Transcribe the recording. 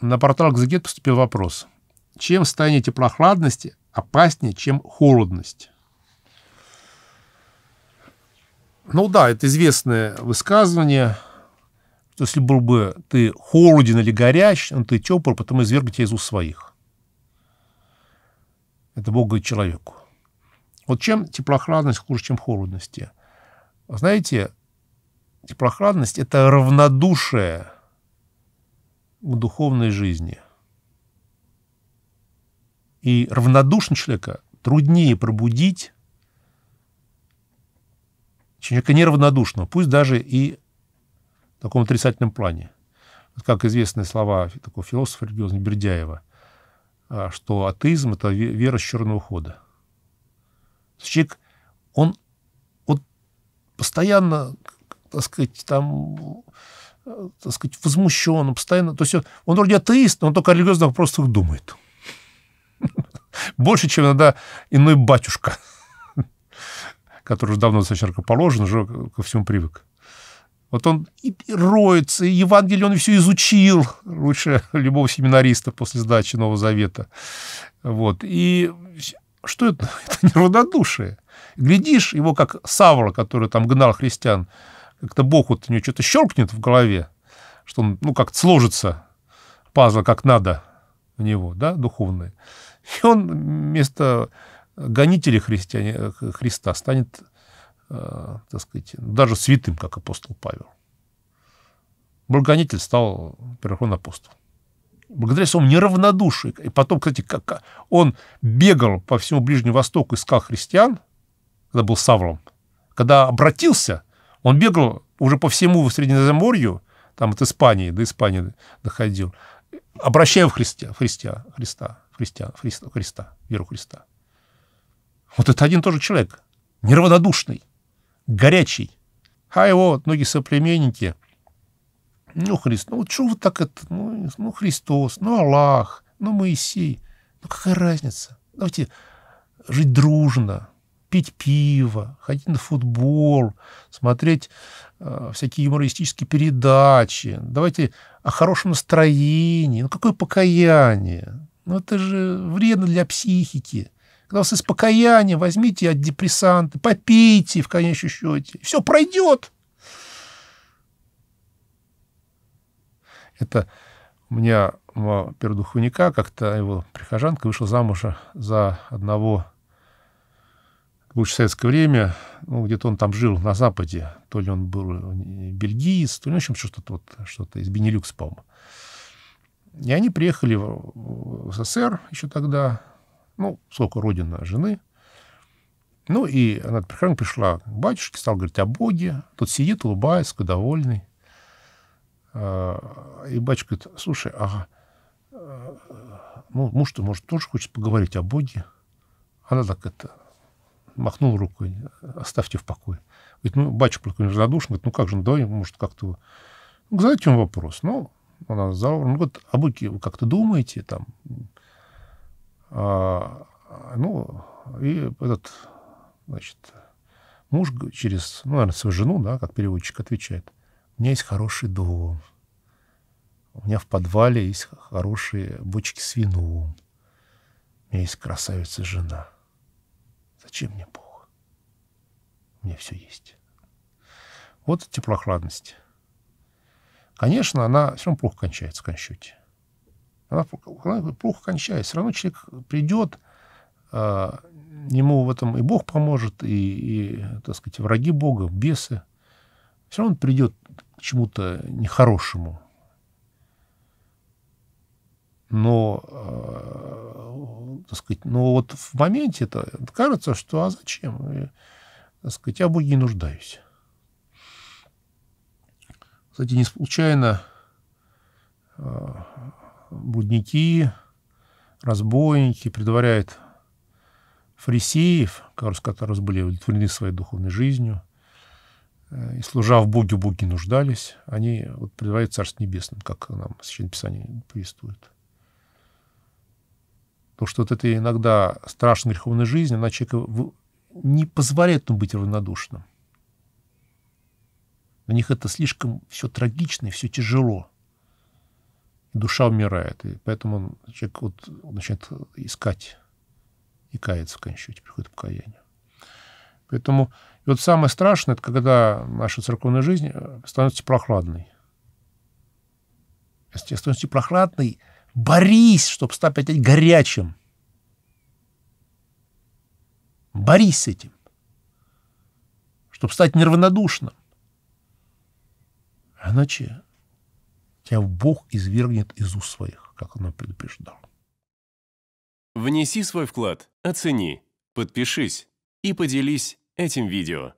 На портал «Экзегет» поступил вопрос. Чем состояние теплохладности опаснее, чем холодность? Ну да, это известное высказывание, что если был бы ты холоден или горяч, но ты теплый, потом извергну тебя из уст своих. Это Бог говорит человеку. Вот чем теплохладность хуже, чем холодности? Знаете, теплохладность – это равнодушие – к духовной жизни. И равнодушного человека труднее пробудить человека неравнодушного, пусть даже и в таком отрицательном плане. Вот как известные слова такого философа религиозного Бердяева, а, что атеизм — это вера с черного хода. Человек, он вот постоянно, так сказать, там так сказать, возмущен, постоянно... То есть он, вроде атеист, но он только о религиозных вопросах думает. Больше, чем иногда иной батюшка, который уже давно достаточно рукоположен, уже ко всему привык. Вот он и роется, и Евангелие он все изучил лучше любого семинариста после сдачи Нового Завета. Вот. И что это? Это неравнодушие. Глядишь, его как Савва, который там гнал христиан как-то Бог вот у него что-то щелкнет в голове, что он, ну, как-то сложится пазл как надо в него, да, духовный. И он вместо гонителей христиане, Христа станет, э, так сказать, даже святым, как апостол Павел. Был стал первохон апостолом. Благодаря своему неравнодушию. И потом, кстати, как он бегал по всему Ближнему Востоку, искал христиан, когда был Савлом, когда обратился – он бегал уже по всему Среднеземорью, там от Испании до Испании доходил, обращая в Христя, Христя, Христа, Христя, Христа, Христа, веру Христа. Вот это один тоже человек, неравнодушный, горячий. А его многие соплеменники, ну, христос, ну, что вы так это, ну, ну, Христос, ну, Аллах, ну, Моисей. Ну, какая разница? Давайте жить дружно, пить пиво, ходить на футбол, смотреть э, всякие юмористические передачи. Давайте о хорошем настроении. Ну, какое покаяние? Ну, это же вредно для психики. Когда у вас есть покаяние, возьмите антидепрессанты, попейте в конечном счете. Все пройдет. Это у меня первого духовника, как-то его прихожанка вышла замуж за одного бывшее советское время, ну, где-то он там жил на Западе, то ли он был э, бельгиец, то ли, в общем, что-то вот, что-то из Бенилюкс, по-моему. И они приехали в СССР еще тогда, ну, сколько родина жены. Ну, и она прекрасно пришла к батюшке, стала говорить о Боге. Тот сидит, улыбается, довольный. А, и батюшка говорит, слушай, а э, ну, муж-то, может, тоже хочет поговорить о Боге. Она так это махнул рукой, оставьте в покое. Говорит, ну, батюшка такой равнодушный, говорит, ну как же, ну давай, может, как-то... Ну, задайте ему вопрос. Ну, она задала, ну, говорит, а вы, вы как-то думаете там? А, ну, и этот, значит, муж через, ну, наверное, свою жену, да, как переводчик, отвечает, у меня есть хороший дом, у меня в подвале есть хорошие бочки с вином, у меня есть красавица жена. Зачем мне Бог? У меня все есть. Вот теплоохранность. Конечно, она все равно плохо кончается в кончете. Она, она плохо кончается. Все равно человек придет, э, а, ему в этом и Бог поможет, и, и, так сказать, враги Бога, бесы. Все равно он придет к чему-то нехорошему. Но э, так сказать, но вот в моменте это кажется, что а зачем? Я, так сказать, я в Боге не нуждаюсь. Кстати, не случайно а, будники, разбойники предваряют фарисеев, которые были удовлетворены своей духовной жизнью, э, и служа в Боге, боги нуждались, они вот предваряют Царство Небесным, как нам Священное Писание повествует то, что вот это иногда страшная греховной жизнь, она человека не позволяет ему быть равнодушным. у них это слишком все трагично и все тяжело. душа умирает. И поэтому он, человек вот начинает искать и каяться в конечном счете, приходит покаяние. Поэтому и вот самое страшное, это когда наша церковная жизнь э, становится прохладной. Если становится прохладной, Борись, чтобы стать опять горячим. Борись с этим, чтобы стать неравнодушным. Иначе тебя Бог извергнет из уст своих, как он предупреждал. Внеси свой вклад, оцени, подпишись и поделись этим видео.